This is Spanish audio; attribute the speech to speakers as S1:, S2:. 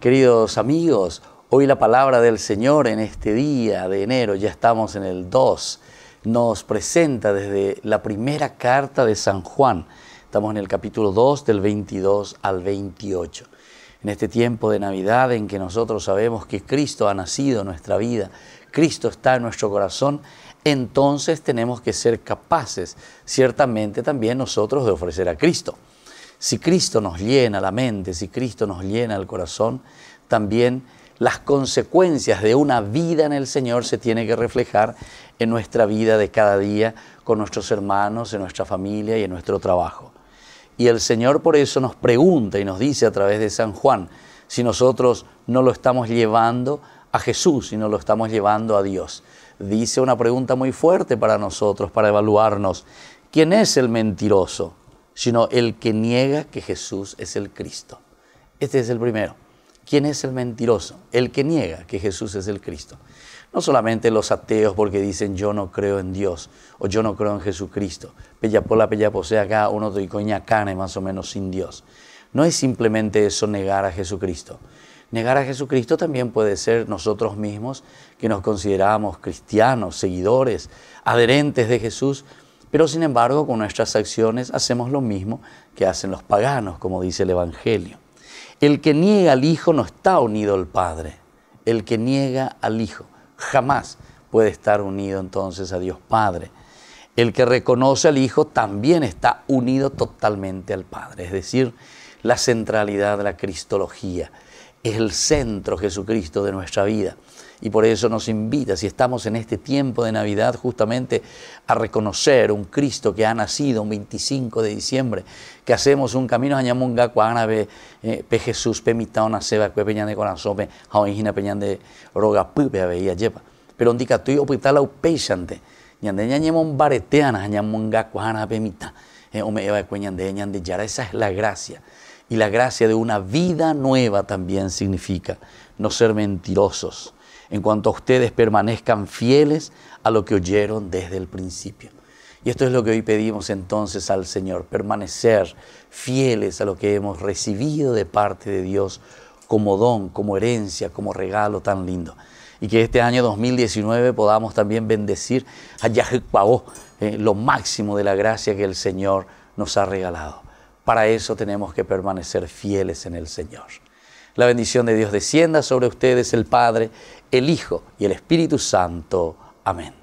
S1: Queridos amigos, hoy la palabra del Señor en este día de enero, ya estamos en el 2, nos presenta desde la primera carta de San Juan. Estamos en el capítulo 2 del 22 al 28. En este tiempo de Navidad en que nosotros sabemos que Cristo ha nacido en nuestra vida, Cristo está en nuestro corazón, entonces tenemos que ser capaces, ciertamente también nosotros, de ofrecer a Cristo. Si Cristo nos llena la mente, si Cristo nos llena el corazón, también las consecuencias de una vida en el Señor se tienen que reflejar en nuestra vida de cada día, con nuestros hermanos, en nuestra familia y en nuestro trabajo. Y el Señor por eso nos pregunta y nos dice a través de San Juan, si nosotros no lo estamos llevando a Jesús, si no lo estamos llevando a Dios. Dice una pregunta muy fuerte para nosotros, para evaluarnos. ¿Quién es el mentiroso? sino el que niega que Jesús es el Cristo. Este es el primero. ¿Quién es el mentiroso? El que niega que Jesús es el Cristo. No solamente los ateos porque dicen yo no creo en Dios o yo no creo en Jesucristo. Pellapola, pellaposea acá, uno de coña cane más o menos sin Dios. No es simplemente eso negar a Jesucristo. Negar a Jesucristo también puede ser nosotros mismos que nos consideramos cristianos, seguidores, adherentes de Jesús, pero sin embargo, con nuestras acciones hacemos lo mismo que hacen los paganos, como dice el Evangelio. El que niega al Hijo no está unido al Padre. El que niega al Hijo jamás puede estar unido entonces a Dios Padre. El que reconoce al Hijo también está unido totalmente al Padre, es decir, la centralidad de la Cristología es el centro Jesucristo de nuestra vida. Y por eso nos invita, si estamos en este tiempo de Navidad, justamente a reconocer un Cristo que ha nacido un 25 de diciembre, que hacemos un camino a Ñamunga, Cuánabe, eh, Pe Jesús, Pe Mitaona, Seba, Pe Peñán de Corazón, Pe Jaoingina, Peñán de Roga, Pe Aveía, Yepa. Pero indica tú y hospital a Upeyante, Ñande Ñañemon Bareteana, Ñamunga, Cuánabe, Mita, eh, Ome Eva, Cueñande, Ñande Yara, esa es la gracia y la gracia de una vida nueva también significa no ser mentirosos. En cuanto a ustedes permanezcan fieles a lo que oyeron desde el principio. Y esto es lo que hoy pedimos entonces al Señor, permanecer fieles a lo que hemos recibido de parte de Dios como don, como herencia, como regalo tan lindo. Y que este año 2019 podamos también bendecir a Yahweh, eh, lo máximo de la gracia que el Señor nos ha regalado. Para eso tenemos que permanecer fieles en el Señor. La bendición de Dios descienda sobre ustedes, el Padre, el Hijo y el Espíritu Santo. Amén.